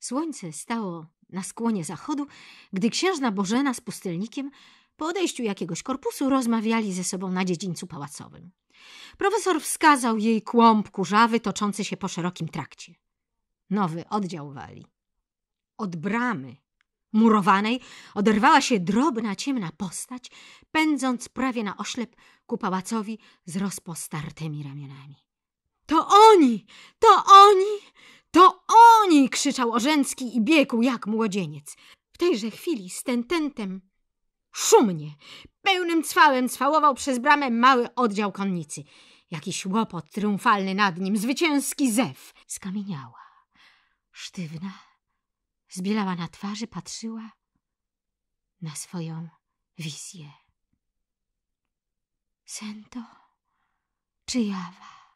Słońce stało na skłonie zachodu, gdy księżna Bożena z pustelnikiem po odejściu jakiegoś korpusu rozmawiali ze sobą na dziedzińcu pałacowym. Profesor wskazał jej kłąb kurzawy toczący się po szerokim trakcie. Nowy oddział wali. Od bramy murowanej oderwała się drobna, ciemna postać, pędząc prawie na oślep ku pałacowi z rozpostartymi ramionami. To oni! To oni! To oni! krzyczał Orzęcki i biegł jak młodzieniec. W tejże chwili z tententem szumnie, pełnym cwałem cwałował przez bramę mały oddział konnicy. Jakiś łopot triumfalny nad nim, zwycięski zew. Skamieniała, sztywna, zbielała na twarzy, patrzyła na swoją wizję. Sento czy jawa?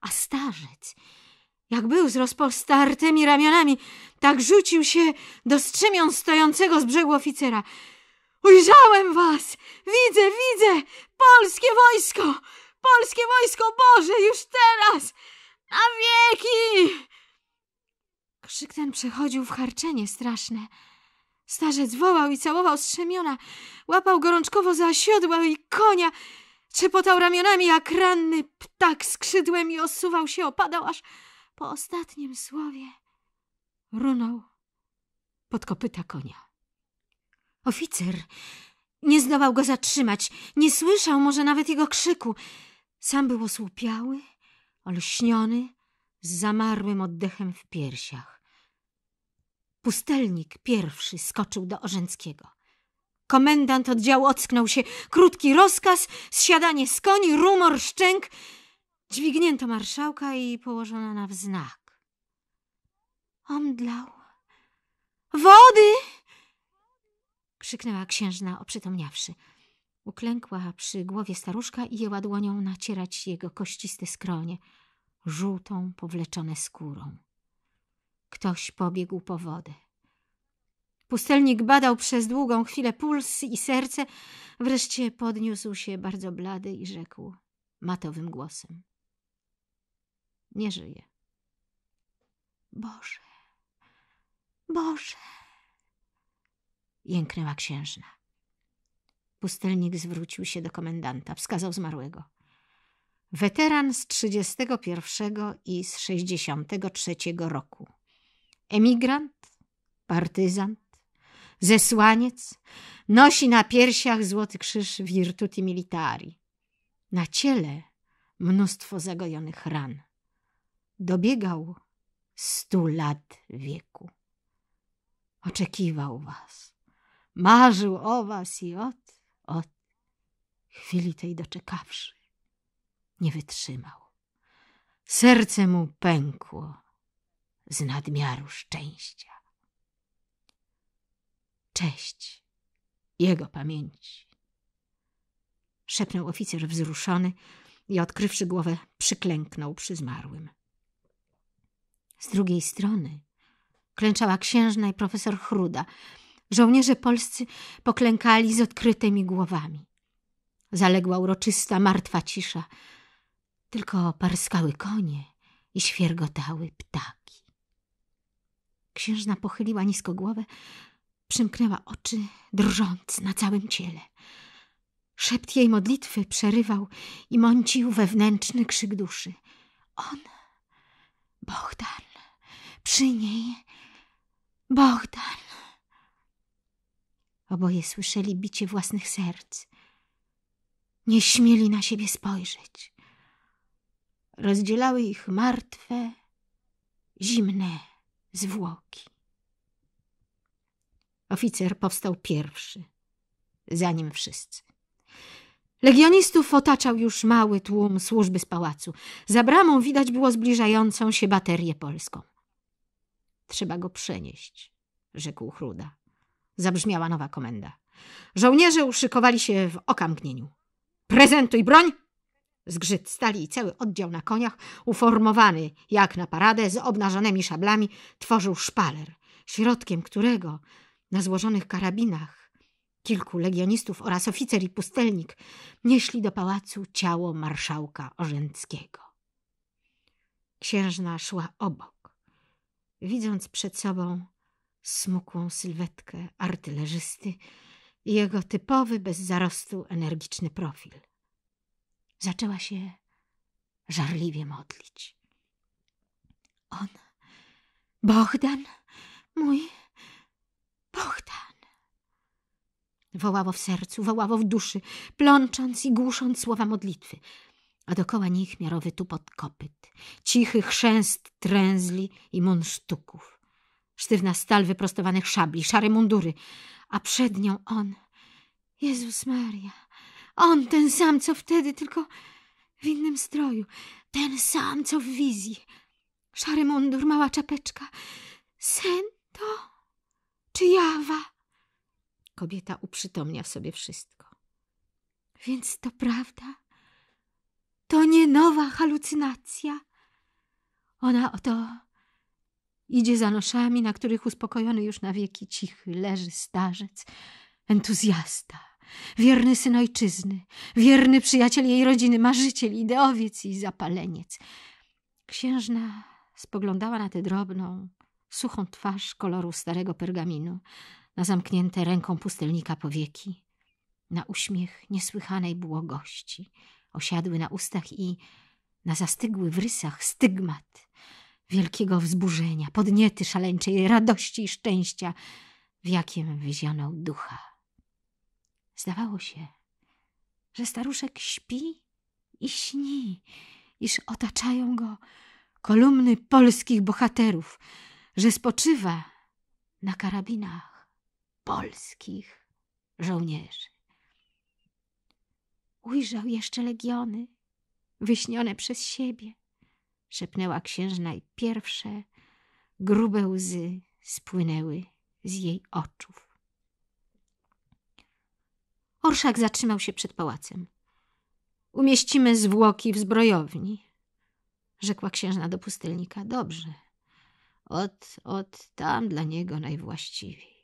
A starzec jak był z rozpostartymi ramionami, tak rzucił się do strzemion stojącego z brzegu oficera. Ujrzałem was! Widzę, widzę! Polskie wojsko! Polskie wojsko Boże, już teraz! Na wieki! Krzyk ten przechodził w harczenie straszne. Starzec wołał i całował strzemiona, łapał gorączkowo za siodła i konia, trzepotał ramionami jak ranny ptak skrzydłem i osuwał się, opadał aż po ostatnim słowie runął pod kopyta konia. Oficer nie zdołał go zatrzymać, nie słyszał może nawet jego krzyku. Sam był osłupiały, olśniony, z zamarłym oddechem w piersiach. Pustelnik pierwszy skoczył do Orzęckiego. Komendant oddziału ocknął się. Krótki rozkaz, zsiadanie z koni, rumor, szczęk Dźwignięto marszałka i położono na wznak. Omdlał. Wody! krzyknęła księżna, oprzytomniawszy. Uklękła przy głowie staruszka i jęła dłonią nacierać jego kościste skronie, żółtą, powleczone skórą. Ktoś pobiegł po wodę. Pustelnik badał przez długą chwilę puls i serce, wreszcie podniósł się bardzo blady i rzekł matowym głosem nie żyje. Boże, Boże! jęknęła księżna. Pustelnik zwrócił się do komendanta, wskazał zmarłego. Weteran z 31 i z 63 roku. Emigrant, partyzant, zesłaniec, nosi na piersiach złoty krzyż Virtuti Militari. Na ciele mnóstwo zagojonych ran dobiegał stu lat wieku. Oczekiwał was, marzył o was i od, od chwili tej doczekawszy. Nie wytrzymał. Serce mu pękło z nadmiaru szczęścia. Cześć jego pamięci. Szepnął oficer wzruszony i odkrywszy głowę przyklęknął przy zmarłym. Z drugiej strony klęczała księżna i profesor Chruda. Żołnierze polscy poklękali z odkrytymi głowami. Zaległa uroczysta, martwa cisza. Tylko parskały konie i świergotały ptaki. Księżna pochyliła nisko głowę, przymknęła oczy, drżąc na całym ciele. Szept jej modlitwy przerywał i mącił wewnętrzny krzyk duszy. On, Bohdan, przy niej Bogdan. Oboje słyszeli bicie własnych serc. Nie śmieli na siebie spojrzeć. Rozdzielały ich martwe, zimne zwłoki. Oficer powstał pierwszy, zanim wszyscy. Legionistów otaczał już mały tłum służby z pałacu. Za bramą widać było zbliżającą się baterię polską. Trzeba go przenieść, rzekł Chruda. Zabrzmiała nowa komenda. Żołnierze uszykowali się w okamgnieniu. Prezentuj broń! Zgrzyt stali i cały oddział na koniach, uformowany jak na paradę, z obnażonymi szablami, tworzył szpaler, środkiem którego na złożonych karabinach kilku legionistów oraz oficer i pustelnik nieśli do pałacu ciało marszałka Orzęckiego. Księżna szła obok widząc przed sobą smukłą sylwetkę artylerzysty i jego typowy, bez zarostu, energiczny profil. Zaczęła się żarliwie modlić. On, Bogdan, mój Bogdan! Wołało w sercu, wołało w duszy, plącząc i głusząc słowa modlitwy – a dokoła nich miarowy tupot kopyt, cichy chrzęst tręzli i mundstuków, sztywna stal wyprostowanych szabli, szare mundury, a przed nią on, Jezus Maria, on ten sam, co wtedy, tylko w innym stroju, ten sam, co w wizji. Szary mundur, mała czapeczka. Sen to? Czy jawa? Kobieta uprzytomnia sobie wszystko. Więc to prawda? To nie nowa halucynacja. Ona oto idzie za noszami, na których uspokojony już na wieki cichy leży starzec, entuzjasta, wierny syn ojczyzny, wierny przyjaciel jej rodziny, marzyciel, ideowiec i zapaleniec. Księżna spoglądała na tę drobną, suchą twarz koloru starego pergaminu, na zamknięte ręką pustelnika powieki, na uśmiech niesłychanej błogości – osiadły na ustach i na zastygły w rysach stygmat wielkiego wzburzenia, podniety szaleńczej radości i szczęścia, w jakim wyzionął ducha. Zdawało się, że staruszek śpi i śni, iż otaczają go kolumny polskich bohaterów, że spoczywa na karabinach polskich żołnierzy. Ujrzał jeszcze legiony, wyśnione przez siebie, szepnęła księżna i pierwsze grube łzy spłynęły z jej oczów. Orszak zatrzymał się przed pałacem. Umieścimy zwłoki w zbrojowni, rzekła księżna do pustelnika. Dobrze. Od, od tam dla niego najwłaściwiej.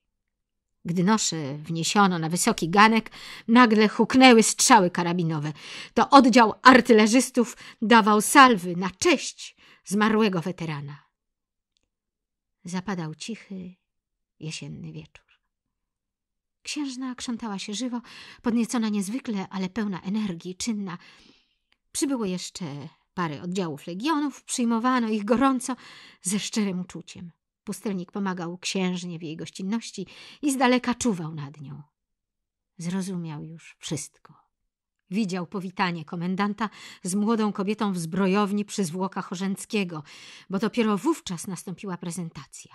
Gdy nosze wniesiono na wysoki ganek, nagle huknęły strzały karabinowe. To oddział artylerzystów dawał salwy na cześć zmarłego weterana. Zapadał cichy, jesienny wieczór. Księżna krzątała się żywo, podniecona niezwykle, ale pełna energii, czynna. Przybyło jeszcze parę oddziałów legionów, przyjmowano ich gorąco, ze szczerym uczuciem. Pustelnik pomagał księżnie w jej gościnności i z daleka czuwał nad nią. Zrozumiał już wszystko. Widział powitanie komendanta z młodą kobietą w zbrojowni przy zwłokach Orzęckiego, bo dopiero wówczas nastąpiła prezentacja.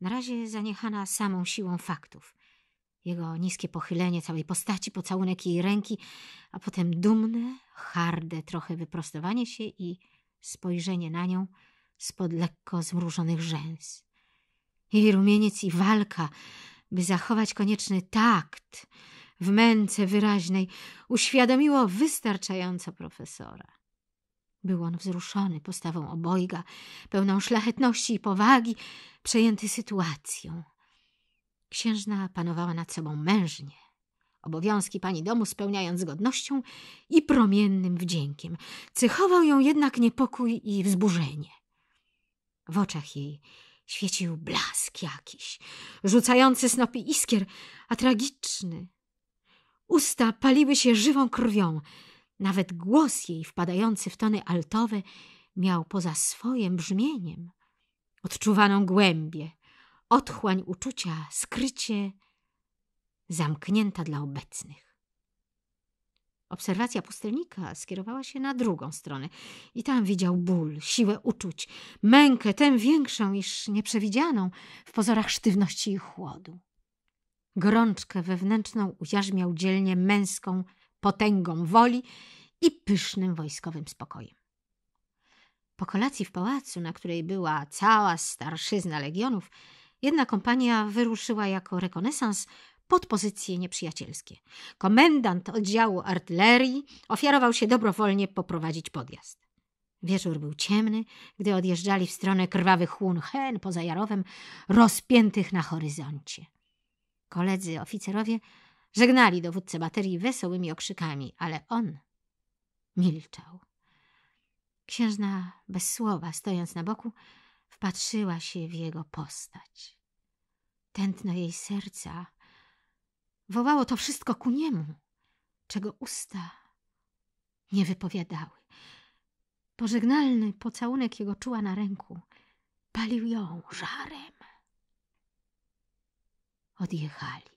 Na razie zaniechana samą siłą faktów. Jego niskie pochylenie całej postaci, pocałunek jej ręki, a potem dumne, harde trochę wyprostowanie się i spojrzenie na nią spod lekko zmrużonych rzęs. Jej rumieniec i walka, by zachować konieczny takt w męce wyraźnej, uświadomiło wystarczająco profesora. Był on wzruszony postawą obojga, pełną szlachetności i powagi, przejęty sytuacją. Księżna panowała nad sobą mężnie, obowiązki pani domu spełniając z godnością i promiennym wdziękiem. Cechował ją jednak niepokój i wzburzenie. W oczach jej świecił blask jakiś, rzucający snopi iskier, a tragiczny. Usta paliły się żywą krwią. Nawet głos jej wpadający w tony altowe miał poza swoim brzmieniem odczuwaną głębię, otchłań uczucia, skrycie, zamknięta dla obecnych. Obserwacja pustelnika skierowała się na drugą stronę i tam widział ból, siłę uczuć, mękę tę większą niż nieprzewidzianą w pozorach sztywności i chłodu. Gorączkę wewnętrzną ujarzmiał dzielnie męską potęgą woli i pysznym wojskowym spokojem. Po kolacji w pałacu, na której była cała starszyzna legionów, jedna kompania wyruszyła jako rekonesans pod pozycje nieprzyjacielskie. Komendant oddziału artylerii ofiarował się dobrowolnie poprowadzić podjazd. Wieczór był ciemny, gdy odjeżdżali w stronę krwawych chłunchen hen poza Jarowem, rozpiętych na horyzoncie. Koledzy oficerowie żegnali dowódcę baterii wesołymi okrzykami, ale on milczał. Księżna bez słowa, stojąc na boku, wpatrzyła się w jego postać. Tętno jej serca Wołało to wszystko ku niemu, czego usta nie wypowiadały. Pożegnalny pocałunek jego czuła na ręku. Palił ją żarem. Odjechali.